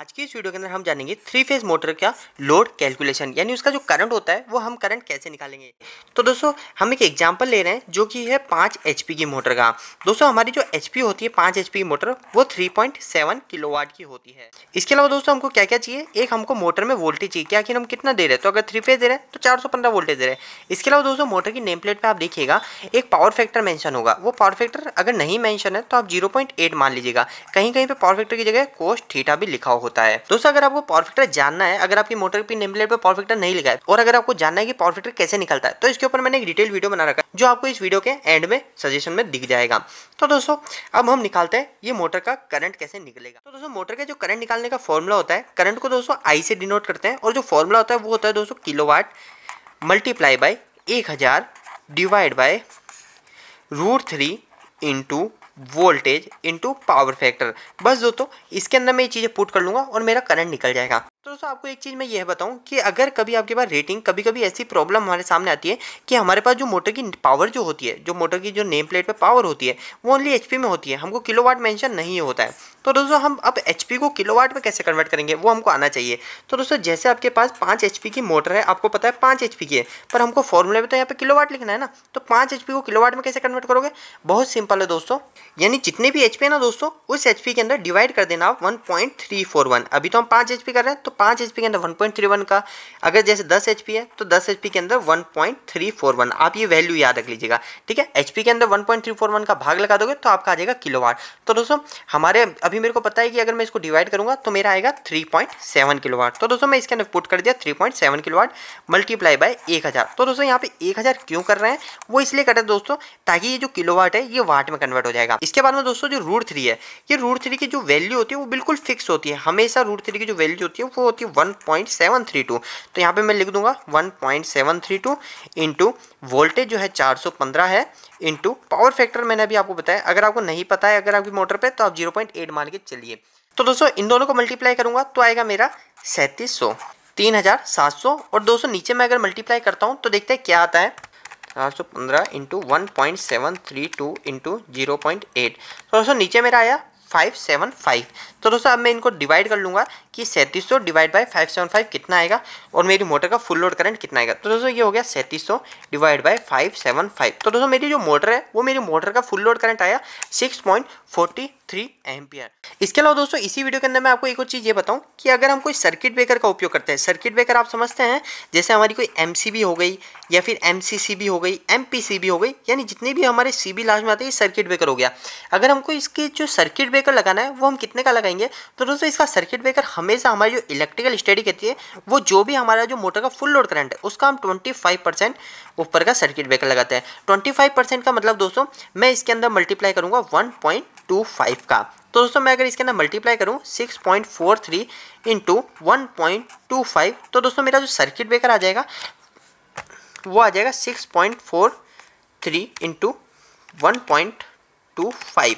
आज की इस वीडियो के अंदर हम जानेंगे थ्री फेज मोटर का लोड कैलकुलेशन यानी उसका जो करंट होता है वो हम करंट कैसे निकालेंगे तो दोस्तों हम एक एग्जांपल ले रहे हैं जो कि है पाँच एच की मोटर का दोस्तों हमारी जो एच होती है पाँच एच की मोटर वो 3.7 किलोवाट की होती है इसके अलावा दोस्तों हमको क्या क्या चाहिए एक हमको मोटर में वोल्टेज चाहिए कि आखिर हम कितना दे रहे हैं तो अगर थ्री फेज दे रहे हैं तो चार वोल्टेज दे रहे हैं इसके अलावा दोस्तों मोटर की नेम प्लेट पर आप देखिएगा एक पावर फैक्टर मैंशन होगा वो पावर फैक्टर अगर नहीं मैंशन है तो आप जीरो मान लीजिएगा कहीं कहीं पर पावर फैक्टर की जगह कोस्ट ठीठा भी लिखा होता है तो दोस्तों अगर आपको पावर जानना है अगर आपकी मोटर की नेमप्लेट पर पावर नहीं लिखा है और अगर आपको जानना है कि पावर कैसे निकलता है तो इसके ऊपर मैंने एक डिटेल वीडियो बना रखा है जो आपको इस वीडियो के एंड में सजेशन में दिख जाएगा तो दोस्तों अब हम निकालते हैं ये मोटर का करंट कैसे निकलेगा तो दोस्तों मोटर का जो करंट निकालने का फॉर्मूला होता है करंट को दोस्तों आई से डिनोट करते हैं और जो फॉर्मूला होता है वो होता है दोस्तों किलो वाट मल्टीप्लाई बाई एक हज़ार divide by root three into voltage into power factor बस दोस्तों इसके अंदर मैं ये चीज़ें पुट कर लूँगा और मेरा करंट निकल जाएगा तो दोस्तों आपको एक चीज़ मैं यह बताऊं कि अगर कभी आपके पास रेटिंग कभी कभी ऐसी प्रॉब्लम हमारे सामने आती है कि हमारे पास जो मोटर की पावर जो होती है जो मोटर की जो नेम प्लेट पे पावर होती है वो ओनली एच में होती है हमको किलो वाट मैंशन नहीं होता है तो दोस्तों हम अब एच को किलोवाट में कैसे कन्वर्ट करेंगे वो हमको आना चाहिए तो दोस्तों जैसे आपके पास पाँच एच की मोटर है आपको पता है पाँच एच की है पर हमको फॉर्मूले में तो यहाँ पर किलो लिखना है ना तो पाँच एच को किलो वाट में कैसे कन्वर्ट करोगे बहुत सिंपल है दोस्तों यानी जितने भी एच है ना दोस्तों उस एच के अंदर डिवाइड कर देना आप वन अभी तो हम पाँच एच कर रहे हैं तो पाँच एच के अंदर वन पॉइंट थ्री वन का अगर जैसे दस एच है तो दस एच के अंदर one point three four one आप ये वैल्यू याद रख लीजिएगा ठीक है एच के अंदर one point three four one का भाग लगा दोगे तो आपका आ जाएगा किलोवाट तो दोस्तों हमारे अभी मेरे को पता है कि अगर मैं इसको डिवाइड करूंगा तो मेरा आएगा थ्री पॉइंट सेवन किलोवाट तो दोस्तों मैं इसके अंदर पुट कर दिया three point seven kilowatt multiply by एक हज़ार तो दोस्तों यहाँ पे एक हज़ार क्यों कर रहे हैं वो इसलिए कर रहे दोस्तों ताकि ये जो किलोवाट है ये वाट में कन्वर्ट हो जाएगा इसके बाद में दोस्तों जो रूट थ्री है ये रूट थ्री की जो वैल्यू होती है वो बिल्कुल फिक्स होती है हमेशा रूट थ्री की जो वैल्यू होती है वो होती है one point seven three two तो यहाँ पे मैं लिख दूंगा one point seven three two into voltage जो है चार सौ पंद्रह है इंटू पावर फैक्टर मैंने अभी आपको बताया अगर आपको नहीं पता है अगर आपकी मोटर पे तो आप जीरो पॉइंट एट मान के चलिए तो दोस्तों इन दोनों को मल्टीप्लाई करूंगा तो आएगा मेरा सैंतीस सौ तीन हज़ार सात सौ और दोस्तों नीचे मैं अगर मल्टीप्लाई करता हूँ तो देखते हैं क्या आता है चार सौ पंद्रह into one point seven three two into zero point eight तो दोस्तों नीचे मेरा आया फाइव सेवन फाइव तो दोस्तों अब मैं इनको डिवाइड कर लूँगा कि सैंतीस सौ divide by five seven five कितना आएगा और मेरी मोटर का फुल लोड करंट कितना आएगा तो दोस्तों ये हो गया सैंतीस सौ divide by five seven five तो दोस्तों मेरी जो मोटर है वो मेरी मोटर का फुल लोड करंट आया सिक्स पॉइंट 43 एम्पियर इसके अलावा दोस्तों इसी वीडियो के अंदर मैं आपको एक और चीज़ ये बताऊं कि अगर हम कोई सर्किट ब्रेकर का उपयोग करते हैं सर्किट ब्रेकर आप समझते हैं जैसे हमारी कोई एम हो गई या फिर एम हो गई एम हो गई यानी जितने भी हमारे सी बी लास्ट में आते हैं सर्किट ब्रेकर हो गया अगर हमको इसके जो सर्किट ब्रेकर लगाना है वो हम कितने का लगाएंगे तो दोस्तों इसका सर्किट ब्रेकर हमेशा हमारी जो इलेक्ट्रिकल स्टडी कहती है वो जो भी हमारा जो मोटर का फुल लोड करंट है उसका हम ट्वेंटी ऊपर का सर्किट ब्रेकर लगाते हैं ट्वेंटी का मतलब दोस्तों मैं इसके अंदर मल्टीप्लाई करूँगा वन टू फाइव का तो दोस्तों मैं अगर इसके अंदर मल्टीप्लाई करूँ six point four three into one point two five तो दोस्तों मेरा जो सर्किट ब्रेकर आ जाएगा वो आ जाएगा six point four three into one point two five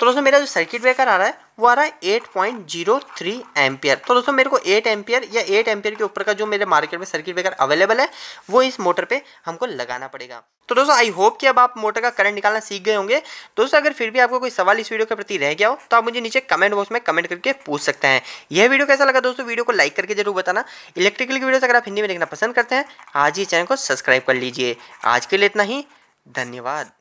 तो दोस्तों मेरा जो सर्किट ब्रेकर आ रहा है वो आ रहा है eight point zero three ampere तो दोस्तों मेरे को एट एम्पियर या एट एम्पियर के ऊपर का जो मेरे मार्केट में सर्किट ब्रेकर अवेलेबल है वो इस मोटर पे हमको लगाना पड़ेगा तो दोस्तों आई होप कि अब आप मोटर का करंट निकालना सीख गए होंगे दोस्तों अगर फिर भी आपको कोई सवाल इस वीडियो के प्रति रह गया हो तो आप मुझे नीचे कमेंट बॉक्स में कमेंट करके पूछ सकते हैं यह वीडियो कैसा लगा दोस्तों वीडियो को लाइक करके जरूर बताना इलेक्ट्रिकल की वीडियो अगर आप हिंदी में देखना पसंद करते हैं आज ही चैनल को सब्सक्राइब कर लीजिए आज के लिए इतना ही धन्यवाद